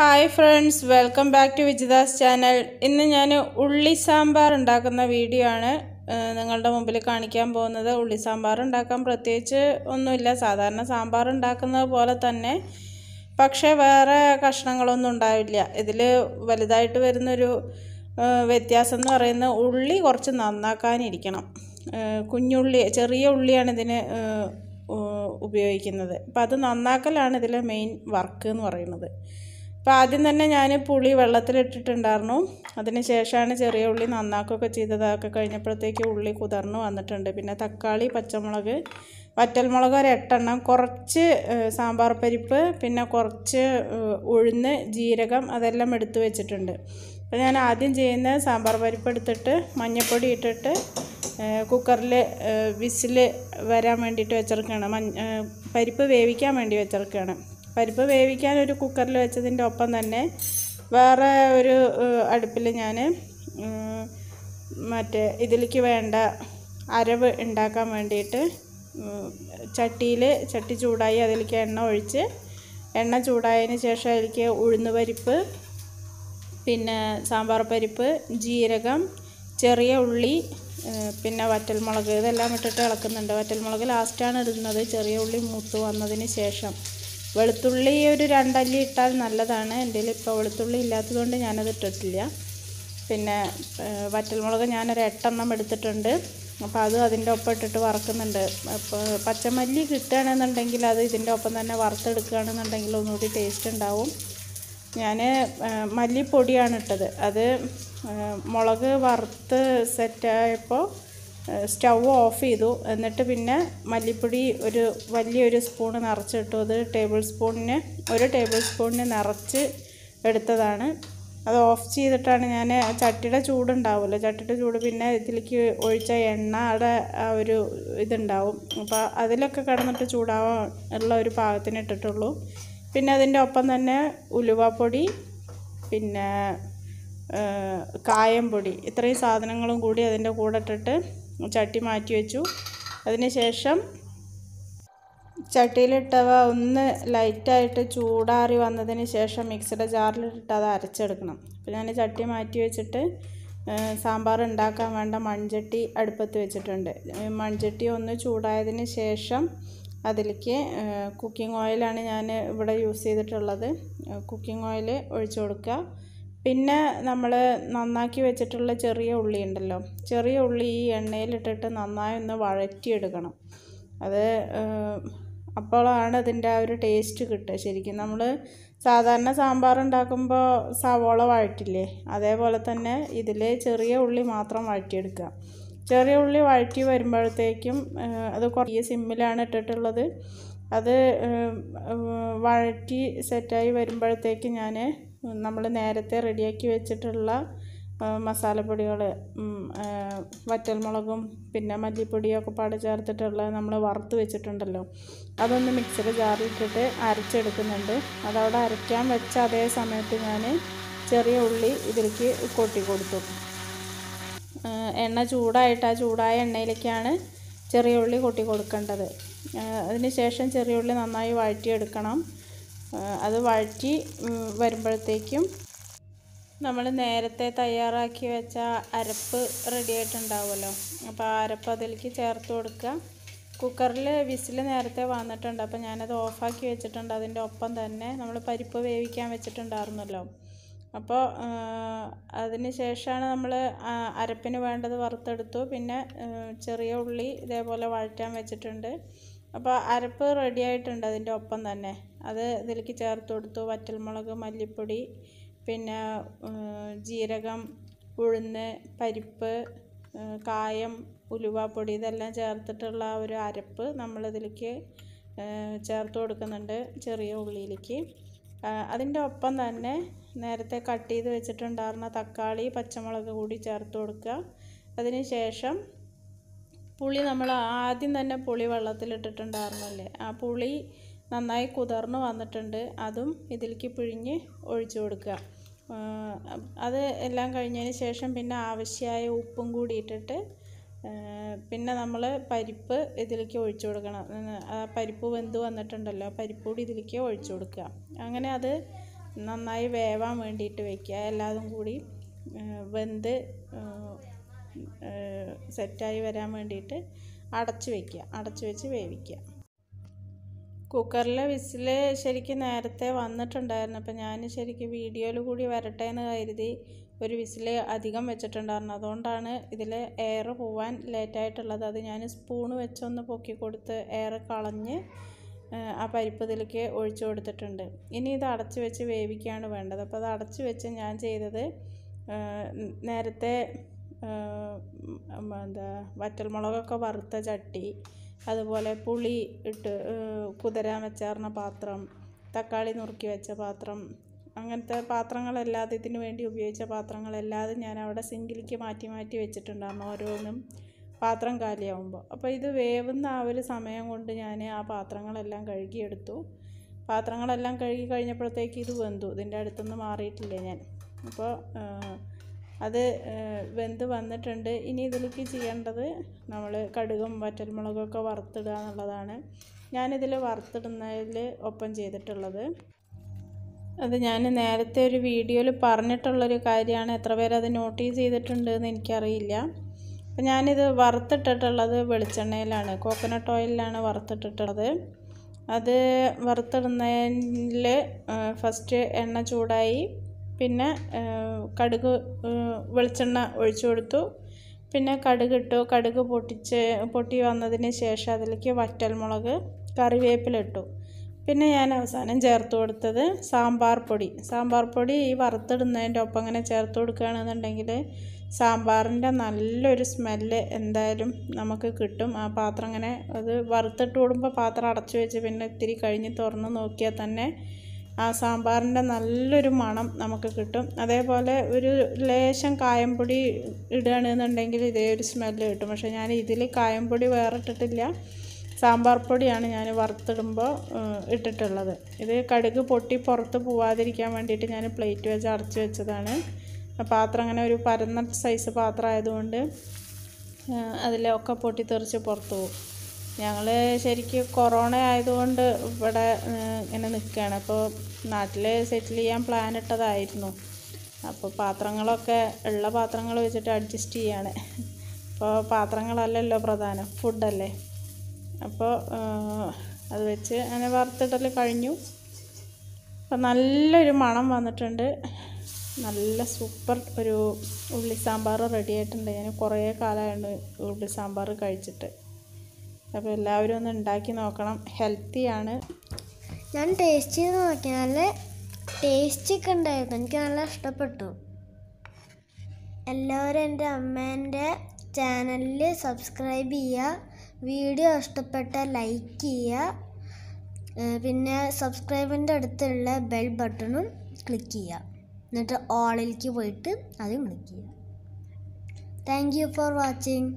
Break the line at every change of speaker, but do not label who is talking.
hi friends welcome back to Vijitha's channel ഇന്ന് ഞാൻ ഉള്ളി സാമ്പാർ ഉണ്ടാക്കുന്ന വീഡിയോ ആണ് നിങ്ങളുടെ മുമ്പിൽ കാണിക്കാൻ പോകുന്നത് ഉള്ളി സാമ്പാർ ഉണ്ടാക്കാൻ പ്രത്യേകിച്ച് ഒന്നുമില്ല സാധാരണ സാമ്പാർ ഉണ്ടാക്കുന്നത് പോലെ തന്നെ പക്ഷേ വേറെ കഷ്ണങ്ങളൊന്നും ഉണ്ടാവില്ല ഇതിൽ വലുതായിട്ട് വരുന്നൊരു വ്യത്യാസം എന്ന് പറയുന്നത് ഉള്ളി കുറച്ച് നന്നാക്കാനിരിക്കണം കുഞ്ഞുള്ളി ചെറിയ ഉള്ളിയാണ് ഇതിന് ഉപയോഗിക്കുന്നത് അപ്പോൾ അത് നന്നാക്കലാണ് ഇതിലെ മെയിൻ വർക്ക് എന്ന് പറയുന്നത് അപ്പോൾ ആദ്യം തന്നെ ഞാൻ പുളി വെള്ളത്തിലിട്ടിട്ടുണ്ടായിരുന്നു അതിന് ശേഷമാണ് ചെറിയ ഉള്ളി നന്നാക്കുകയൊക്കെ ചെയ്തതൊക്കെ കഴിഞ്ഞപ്പോഴത്തേക്ക് ഉള്ളി കുതിർന്നു വന്നിട്ടുണ്ട് പിന്നെ തക്കാളി പച്ചമുളക് വറ്റൽമുളക് ഒരു എട്ടെണ്ണം കുറച്ച് സാമ്പാർ പരിപ്പ് പിന്നെ കുറച്ച് ഉഴുന്ന് ജീരകം അതെല്ലാം എടുത്തു വെച്ചിട്ടുണ്ട് അപ്പോൾ ഞാൻ ആദ്യം ചെയ്യുന്ന സാമ്പാർ പരിപ്പ് എടുത്തിട്ട് മഞ്ഞൾപ്പൊടി ഇട്ടിട്ട് കുക്കറിൽ വിസിൽ വരാൻ വേണ്ടിയിട്ട് വെച്ചിറക്കുകയാണ് മഞ്ഞ പരിപ്പ് വേവിക്കാൻ വേണ്ടി വെച്ചിറക്കുകയാണ് പരിപ്പ് വേവിക്കാൻ ഒരു കുക്കറിൽ വെച്ചതിൻ്റെ ഒപ്പം തന്നെ വേറെ ഒരു അടുപ്പിൽ ഞാൻ മറ്റേ ഇതിലേക്ക് വേണ്ട അരവ് ഉണ്ടാക്കാൻ വേണ്ടിയിട്ട് ചട്ടിയിൽ ചട്ടി ചൂടായി അതിലേക്ക് എണ്ണ ഒഴിച്ച് എണ്ണ ചൂടായതിന് ശേഷം അതിലേക്ക് ഉഴുന്ന് പരിപ്പ് പിന്നെ സാമ്പാർ പരിപ്പ് ജീരകം ചെറിയ ഉള്ളി പിന്നെ വറ്റൽമുളക് ഇതെല്ലാം ഇട്ടിട്ട് ഇളക്കുന്നുണ്ട് വറ്റൽമുളക് ലാസ്റ്റാണ് ഇടുന്നത് ചെറിയ ഉള്ളി മൂത്ത് വന്നതിന് ശേഷം വെളുത്തുള്ളി ഒരു രണ്ടല്ലി ഇട്ടാൽ നല്ലതാണ് എൻ്റെ ഇപ്പോൾ വെളുത്തുള്ളി ഇല്ലാത്തതുകൊണ്ട് ഞാനത് ഇട്ടിട്ടില്ല പിന്നെ വറ്റൽമുളക് ഞാനൊരു എട്ടെണ്ണം എടുത്തിട്ടുണ്ട് അപ്പോൾ അത് അതിൻ്റെ ഒപ്പം ഇട്ടിട്ട് വറക്കുന്നുണ്ട് അപ്പോൾ പച്ചമല്ലി കിട്ടുകയാണെന്നുണ്ടെങ്കിൽ അത് ഇതിൻ്റെ ഒപ്പം തന്നെ വറുത്തെടുക്കുകയാണെന്നുണ്ടെങ്കിൽ ഒന്നുകൂടി ടേസ്റ്റ് ഉണ്ടാവും ഞാൻ മല്ലിപ്പൊടിയാണ് ഇട്ടത് അത് മുളക് വറുത്ത് സെറ്റായപ്പോൾ സ്റ്റൗ ഓഫ് ചെയ്തു എന്നിട്ട് പിന്നെ മല്ലിപ്പൊടി ഒരു വലിയൊരു സ്പൂണ് നിറച്ചിട്ടു അത് ടേബിൾ സ്പൂണിന് ഒരു ടേബിൾ സ്പൂണിന് നിറച്ച് എടുത്തതാണ് അത് ഓഫ് ചെയ്തിട്ടാണ് ഞാൻ ചട്ടിയുടെ ചൂടുണ്ടാവുമല്ലോ ചട്ടിയുടെ ചൂട് പിന്നെ ഇതിലേക്ക് ഒഴിച്ച എണ്ണ അവിടെ ആ ഒരു ഇതുണ്ടാവും അപ്പോൾ അതിലൊക്കെ കിടന്നിട്ട് ചൂടാവാൻ ഉള്ള ഒരു പാകത്തിന് ഇട്ടിട്ടുള്ളൂ പിന്നെ അതിൻ്റെ ഒപ്പം തന്നെ ഉലുവപ്പൊടി പിന്നെ കായം പൊടി ഇത്രയും സാധനങ്ങളും കൂടി അതിൻ്റെ കൂടെ ഇട്ടിട്ട് ചട്ടി മാറ്റി വെച്ചു അതിനുശേഷം ചട്ടിയിലിട്ടവ ഒന്ന് ലൈറ്റായിട്ട് ചൂടാറി വന്നതിന് ശേഷം മിക്സിയുടെ ജാറിലിട്ടിട്ട് അത് അരച്ചെടുക്കണം അപ്പോൾ ഞാൻ ചട്ടി മാറ്റി വെച്ചിട്ട് സാമ്പാർ ഉണ്ടാക്കാൻ വേണ്ട മൺചട്ടി അടുപ്പത്ത് വെച്ചിട്ടുണ്ട് മൺചട്ടി ഒന്ന് ചൂടായതിന് ശേഷം അതിലേക്ക് കുക്കിംഗ് ഓയിലാണ് ഞാൻ ഇവിടെ യൂസ് ചെയ്തിട്ടുള്ളത് കുക്കിംഗ് ഓയിൽ ഒഴിച്ചു കൊടുക്കുക പിന്നെ നമ്മൾ നന്നാക്കി വെച്ചിട്ടുള്ള ചെറിയ ഉള്ളി ഉണ്ടല്ലോ ചെറിയ ഉള്ളി ഈ എണ്ണയിലിട്ടിട്ട് നന്നായി ഒന്ന് വഴറ്റിയെടുക്കണം അത് അപ്പോഴാണ് അതിൻ്റെ ആ ഒരു ടേസ്റ്റ് കിട്ടുക ശരിക്കും നമ്മൾ സാധാരണ സാമ്പാർ ഉണ്ടാക്കുമ്പോൾ സവോള വഴറ്റില്ലേ അതേപോലെ തന്നെ ഇതിൽ ചെറിയ ഉള്ളി മാത്രം വഴറ്റിയെടുക്കുക ചെറിയ ഉള്ളി വഴറ്റി വരുമ്പോഴത്തേക്കും അത് കുറേ സിമ്മിലാണ് ഇട്ടിട്ടുള്ളത് അത് വഴറ്റി സെറ്റായി വരുമ്പോഴത്തേക്ക് ഞാൻ നമ്മൾ നേരത്തെ റെഡിയാക്കി വെച്ചിട്ടുള്ള മസാലപ്പൊടികൾ വറ്റൽമുളകും പിന്നെ മല്ലിപ്പൊടിയൊക്കെ പാട് ചേർത്തിട്ടുള്ള നമ്മൾ വറുത്ത് വെച്ചിട്ടുണ്ടല്ലോ അതൊന്ന് മിക്സിയുടെ ജാറിലിട്ടിട്ട് അരച്ചെടുക്കുന്നുണ്ട് അതവിടെ അരയ്ക്കാൻ വെച്ച അതേ സമയത്ത് ഞാൻ ചെറിയ ഉള്ളി ഇതിലേക്ക് കൊട്ടി കൊടുത്തു എണ്ണ ചൂടായിട്ട് ആ ചൂടായ എണ്ണയിലേക്കാണ് ചെറിയ ഉള്ളി കൊട്ടി കൊടുക്കേണ്ടത് അതിന് ശേഷം ചെറിയ ഉള്ളി നന്നായി വഴറ്റിയെടുക്കണം അത് വഴറ്റി വരുമ്പോഴത്തേക്കും നമ്മൾ നേരത്തെ തയ്യാറാക്കി വെച്ച അരപ്പ് റെഡി ആയിട്ടുണ്ടാവുമല്ലോ അപ്പോൾ ആ അരപ്പ് അതിലേക്ക് ചേർത്ത് കൊടുക്കുക കുക്കറിൽ വിസിൽ നേരത്തെ വന്നിട്ടുണ്ട് അപ്പോൾ ഞാനത് ഓഫാക്കി വെച്ചിട്ടുണ്ട് അതിൻ്റെ ഒപ്പം തന്നെ നമ്മൾ പരിപ്പ് വേവിക്കാൻ വെച്ചിട്ടുണ്ടായിരുന്നല്ലോ അപ്പോൾ അതിന് ശേഷമാണ് നമ്മൾ അരപ്പിന് വേണ്ടത് വറുത്തെടുത്തു പിന്നെ ചെറിയ ഉള്ളി ഇതേപോലെ വഴറ്റാൻ വെച്ചിട്ടുണ്ട് അപ്പോൾ അരപ്പ് റെഡി ആയിട്ടുണ്ട് അതിൻ്റെ ഒപ്പം തന്നെ അത് ഇതിലേക്ക് ചേർത്ത് കൊടുത്തു വറ്റൽമുളക് മല്ലിപ്പൊടി പിന്നെ ജീരകം ഉഴുന്ന് പരിപ്പ് കായം ഉലുവാപ്പൊടി ഇതെല്ലാം ചേർത്തിട്ടുള്ള ഒരു അരപ്പ് നമ്മളിതിലേക്ക് ചേർത്ത് കൊടുക്കുന്നുണ്ട് ചെറിയ ഉള്ളിയിലേക്ക് അതിൻ്റെ ഒപ്പം തന്നെ നേരത്തെ കട്ട് ചെയ്ത് വെച്ചിട്ടുണ്ടായിരുന്ന തക്കാളി പച്ചമുളക് കൂടി ചേർത്ത് കൊടുക്കുക അതിന് ശേഷം പുളി നമ്മൾ ആദ്യം തന്നെ പുളി വെള്ളത്തിലിട്ടിട്ടുണ്ടായിരുന്നല്ലേ ആ പുളി നന്നായി കുതിർന്ന് വന്നിട്ടുണ്ട് അതും ഇതിലേക്ക് പിഴിഞ്ഞ് ഒഴിച്ചു കൊടുക്കുക അത് എല്ലാം കഴിഞ്ഞതിന് ശേഷം പിന്നെ ആവശ്യമായ ഉപ്പും കൂടി ഇട്ടിട്ട് പിന്നെ നമ്മൾ പരിപ്പ് ഇതിലേക്ക് ഒഴിച്ചു കൊടുക്കണം ആ പരിപ്പ് വെന്ത് വന്നിട്ടുണ്ടല്ലോ പരിപ്പ് കൂടി ഇതിലേക്ക് ഒഴിച്ചു കൊടുക്കുക അങ്ങനെ അത് നന്നായി വേവാൻ വേണ്ടിയിട്ട് വയ്ക്കുക എല്ലാതും കൂടി വെന്ത് സെറ്റായി വരാൻ വേണ്ടിയിട്ട് അടച്ചു വയ്ക്കുക അടച്ചു വെച്ച് വേവിക്കുക കുക്കറിലെ വിസിൽ ശരിക്കും നേരത്തെ വന്നിട്ടുണ്ടായിരുന്നു അപ്പം ഞാൻ ശരിക്കും വീഡിയോയിൽ കൂടി വരട്ടെ എന്ന് കരുതി ഒരു വിസിൽ അധികം വെച്ചിട്ടുണ്ടായിരുന്നു അതുകൊണ്ടാണ് ഇതിൽ എയർ പോവാൻ ലേറ്റായിട്ടുള്ളത് അത് ഞാൻ സ്പൂൺ വെച്ചൊന്ന് പൊക്കി കൊടുത്ത് എയർ കളഞ്ഞ് ആ പരിപ്പ് ഇതിലേക്ക് ഒഴിച്ചു കൊടുത്തിട്ടുണ്ട് ഇനി ഇത് അടച്ച് വെച്ച് വേവിക്കുകയാണ് വേണ്ടത് അപ്പോൾ അത് അടച്ച് വെച്ച് ഞാൻ ചെയ്തത് നേരത്തെ എന്താ വറ്റൽമുളകൊക്കെ വറുത്ത ചട്ടി അതുപോലെ പുളി ഇട്ട് കുതിരാൻ വെച്ചാർന്ന പാത്രം തക്കാളി നുറുക്കി വെച്ച പാത്രം അങ്ങനത്തെ പാത്രങ്ങളല്ലാതെ ഇതിന് വേണ്ടി ഉപയോഗിച്ച പാത്രങ്ങളല്ലാതെ ഞാൻ അവിടെ സിങ്കിലേക്ക് മാറ്റി മാറ്റി വെച്ചിട്ടുണ്ടായിരുന്നു ഓരോന്നും പാത്രം കാലിയാവുമ്പോൾ അപ്പോൾ ഇത് വേവുന്ന ആ ഒരു സമയം കൊണ്ട് ഞാൻ ആ പാത്രങ്ങളെല്ലാം കഴുകിയെടുത്തു പാത്രങ്ങളെല്ലാം കഴുകി കഴിഞ്ഞപ്പോഴത്തേക്ക് ഇത് വെന്തു ഇതിൻ്റെ അടുത്തുനിന്ന് മാറിയിട്ടില്ല ഞാൻ അപ്പോൾ അത് വെന്ത് വന്നിട്ടുണ്ട് ഇനി ഇതിലേക്ക് ചെയ്യേണ്ടത് നമ്മൾ കടുകും വറ്റൽമുളകൊക്കെ വറുത്തിടുക എന്നുള്ളതാണ് ഞാനിതിൽ വറുത്തിടുന്നതിൽ ഒപ്പം ചെയ്തിട്ടുള്ളത് അത് ഞാൻ നേരത്തെ ഒരു വീഡിയോയിൽ പറഞ്ഞിട്ടുള്ളൊരു കാര്യമാണ് എത്ര പേരത് നോട്ടീസ് ചെയ്തിട്ടുണ്ട് എന്ന് എനിക്കറിയില്ല അപ്പം ഞാനിത് വറുത്തിട്ടിട്ടുള്ളത് വെളിച്ചെണ്ണയിലാണ് കോക്കനട്ട് ഓയിലിലാണ് വറുത്തിട്ടിട്ടുള്ളത് അത് വറുത്തിടുന്നതിൽ ഫസ്റ്റ് എണ്ണ ചൂടായി പിന്നെ കടുക് വെളിച്ചെണ്ണ ഒഴിച്ചു കൊടുത്തു പിന്നെ കടുക് ഇട്ടു കടുക് പൊട്ടിച്ച് പൊട്ടി വന്നതിന് ശേഷം അതിലേക്ക് വറ്റൽമുളക് കറിവേപ്പില ഇട്ടു പിന്നെ ഞാൻ അവസാനം ചേർത്ത് കൊടുത്തത് സാമ്പാർ പൊടി സാമ്പാർ പൊടി ഈ വറുത്തിടുന്നതിൻ്റെ ഒപ്പം അങ്ങനെ ചേർത്ത് കൊടുക്കുകയാണെന്നുണ്ടെങ്കിൽ സാമ്പാറിൻ്റെ നല്ലൊരു സ്മെല്ല് എന്തായാലും നമുക്ക് കിട്ടും ആ പാത്രം അങ്ങനെ അത് വറുത്തിട്ട് കൂടുമ്പോൾ പാത്രം അടച്ചു വെച്ച് പിന്നെ ഇത്തിരി കഴിഞ്ഞ് തുറന്ന് നോക്കിയാൽ തന്നെ ആ സാമ്പാറിൻ്റെ നല്ലൊരു മണം നമുക്ക് കിട്ടും അതേപോലെ ഒരു ലേശം കായംപൊടി ഇടുകയാണെന്നുണ്ടെങ്കിൽ ഇതേ ഒരു സ്മെല്ല് കിട്ടും പക്ഷേ ഞാൻ ഇതിൽ കായംപൊടി വേറെ ഇട്ടിട്ടില്ല സാമ്പാർ പൊടിയാണ് ഞാൻ വറുത്തിടുമ്പോൾ ഇട്ടിട്ടുള്ളത് ഇത് കടുക് പൊട്ടി പുറത്ത് പോവാതിരിക്കാൻ വേണ്ടിയിട്ട് ഞാൻ പ്ലേറ്റ് വെച്ച് അടച്ച് വെച്ചതാണ് പാത്രം അങ്ങനെ ഒരു പരന്ന സൈസ് പാത്രം ആയതുകൊണ്ട് അതിലൊക്കെ പൊട്ടിത്തെറിച്ച് പുറത്ത് പോകും ഞങ്ങൾ ശരിക്കും കൊറോണ ആയതുകൊണ്ട് ഇവിടെ ഇങ്ങനെ നിൽക്കുകയാണ് അപ്പോൾ നാട്ടിൽ സെറ്റിൽ ചെയ്യാൻ പ്ലാൻ ഇട്ടതായിരുന്നു അപ്പോൾ പാത്രങ്ങളൊക്കെ ഉള്ള പാത്രങ്ങൾ വെച്ചിട്ട് അഡ്ജസ്റ്റ് ചെയ്യാണ് അപ്പോൾ പാത്രങ്ങളല്ലല്ലോ പ്രധാനം ഫുഡല്ലേ അപ്പോൾ അത് വെച്ച് അങ്ങനെ വറുത്തിട്ടൽ കഴിഞ്ഞു അപ്പോൾ നല്ലൊരു മണം വന്നിട്ടുണ്ട് നല്ല സൂപ്പർ ഒരു ഉള്ളി സാമ്പാർ റെഡി ആയിട്ടുണ്ട് ഞാൻ കുറേ കാലമായിരുന്നു ഉള്ളി സാമ്പാർ കഴിച്ചിട്ട് അപ്പോൾ എല്ലാവരും ഒന്ന് ഉണ്ടാക്കി നോക്കണം ഹെൽത്തിയാണ് ഞാൻ ടേസ്റ്റ് ചെയ്ത് നോക്കി നല്ല ടേസ്റ്റ് ഒക്കെ ഉണ്ടായിരുന്നു എനിക്ക് നല്ല ഇഷ്ടപ്പെട്ടു എല്ലാവരും എൻ്റെ അമ്മേൻ്റെ ചാനലിൽ സബ്സ്ക്രൈബ് ചെയ്യുക വീഡിയോ ഇഷ്ടപ്പെട്ട ലൈക്ക് ചെയ്യുക പിന്നെ സബ്സ്ക്രൈബിൻ്റെ അടുത്തുള്ള ബെൽ ബട്ടണും ക്ലിക്ക് ചെയ്യുക എന്നിട്ട് ഓളിലേക്ക് പോയിട്ട് അതും ക്ലിക്ക് ചെയ്യുക താങ്ക് യു ഫോർ വാച്ചിങ്